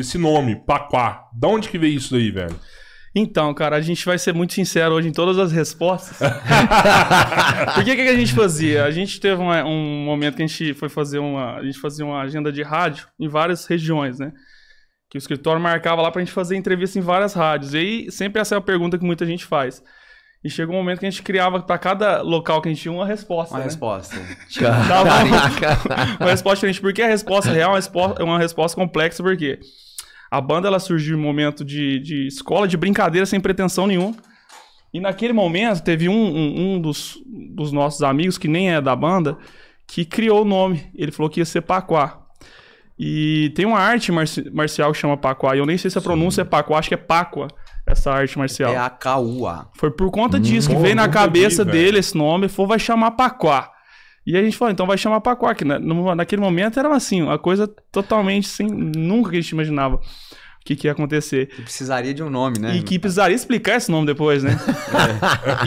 esse nome, Paquá, da onde que veio isso daí, velho? Então, cara, a gente vai ser muito sincero hoje em todas as respostas. Porque o que, que, a gente fazia? A gente teve um momento que a gente foi fazer uma. A gente fazia uma agenda de rádio em várias regiões, né? Que o escritório marcava lá pra gente fazer entrevista em várias rádios. E aí sempre essa é a pergunta que muita gente faz. E chegou um momento que a gente criava para cada local que a gente tinha uma resposta. Uma né? resposta. Tipo, Caraca. uma resposta diferente. Porque a resposta real é uma é resposta complexa, porque a banda ela surgiu em um momento de, de escola, de brincadeira, sem pretensão nenhuma. E naquele momento teve um, um, um dos, dos nossos amigos, que nem é da banda, que criou o nome. Ele falou que ia ser Paquá. E tem uma arte marcial que chama Pakua. E eu nem sei se a pronúncia é Sim. é Pakua, acho que é Pakua, essa arte marcial. É a Caúa. Foi por conta disso hum, que veio na cabeça vi, dele esse nome, foi vai chamar Pakua. E a gente falou, então vai chamar Pakua, que na, no, naquele momento era assim, uma coisa totalmente sem. Nunca que a gente imaginava que, que ia acontecer. Que precisaria de um nome, né? E que precisaria explicar esse nome depois, né?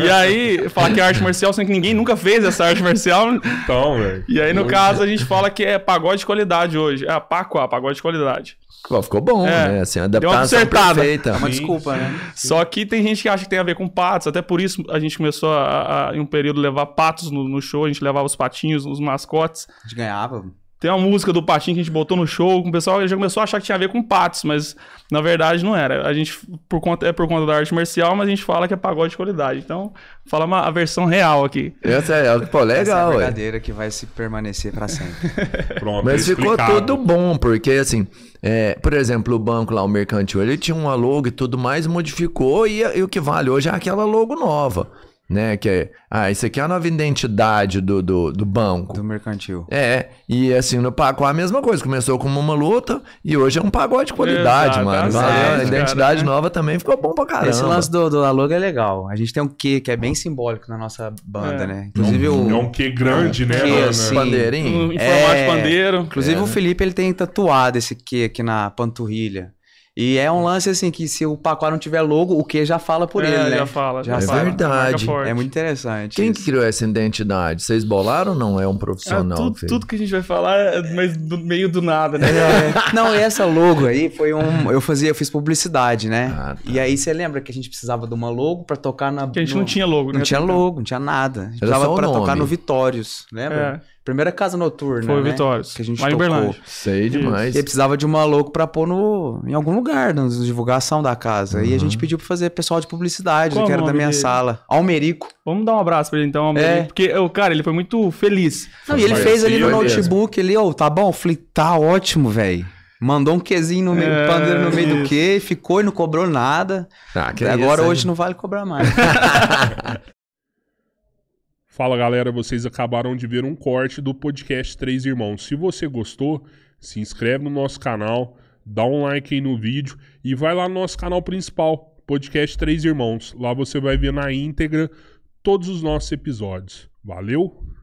É. E aí, falar que é arte marcial, sendo que ninguém nunca fez essa arte marcial. Né? Então, velho. E aí, no Muito caso, é. a gente fala que é pagode de qualidade hoje. É a Pacoá, pagode de qualidade. ficou bom, é. né? Assim, a adaptação perfeita. É uma desculpa, né? Só que tem gente que acha que tem a ver com patos. Até por isso a gente começou, a, a em um período, levar patos no, no show. A gente levava os patinhos, os mascotes. A gente ganhava. Tem uma música do Patinho que a gente botou no show, o pessoal já começou a achar que tinha a ver com patos, mas na verdade não era. A gente, por conta, é por conta da arte marcial, mas a gente fala que é pagode de qualidade. Então, fala uma, a versão real aqui. Essa é a é, pô, legal, Essa é a verdadeira ué. que vai se permanecer para sempre. Pronto, mas ficou tudo bom, porque assim, é, por exemplo, o banco lá, o mercantil, ele tinha uma logo e tudo mais, modificou e, e o que vale hoje é aquela logo nova né? Que é, ah, isso aqui é a nova identidade do, do, do banco. Do mercantil. É, e assim, no paco a mesma coisa. Começou como uma luta e hoje é um pagode de qualidade, Exato, mano. Tá ah, certo, a identidade cara, nova né? também ficou bom pra caramba. Esse lance do, do Aluga é legal. A gente tem um que que é bem simbólico na nossa banda, é. né? Inclusive um, o... É um que grande, é um né? Q, assim, bandeirinho. Um, formato é, de Inclusive é. o Felipe, ele tem tatuado esse que aqui na panturrilha. E é um lance assim que se o Pacuá não tiver logo, o que já fala por é, ele, né? Já fala. Já é fala. verdade. É muito interessante. Quem isso. criou essa identidade? Vocês bolaram ou não é um profissional? É, tudo, tudo, que a gente vai falar é mas do meio do nada, né? É, é. Não, e essa logo aí foi um eu fazia, eu fiz publicidade, né? Ah, tá. E aí você lembra que a gente precisava de uma logo para tocar na que a gente no... não tinha logo, né? Não tinha logo, não tinha nada. A gente precisava para tocar no Vitórios, lembra? É. Primeira casa noturna. Foi né? Que a gente lá tocou. Sei demais. E precisava de um maluco pra pôr no, em algum lugar, na divulgação da casa. Uhum. E a gente uhum. pediu pra fazer pessoal de publicidade, que era da minha dele? sala. Almerico. Vamos dar um abraço pra ele então, Almerico. É. Porque, o cara, ele foi muito feliz. Não, e ele fez ali assim, no notebook, ele, ô, oh, tá bom? Eu falei, tá ótimo, velho. Mandou um quezinho no meio, é, pandeiro no meio isso. do que, ficou e não cobrou nada. Ah, Agora isso, hoje hein? não vale cobrar mais. Fala galera, vocês acabaram de ver um corte do podcast Três Irmãos. Se você gostou, se inscreve no nosso canal, dá um like aí no vídeo e vai lá no nosso canal principal, Podcast Três Irmãos. Lá você vai ver na íntegra todos os nossos episódios. Valeu!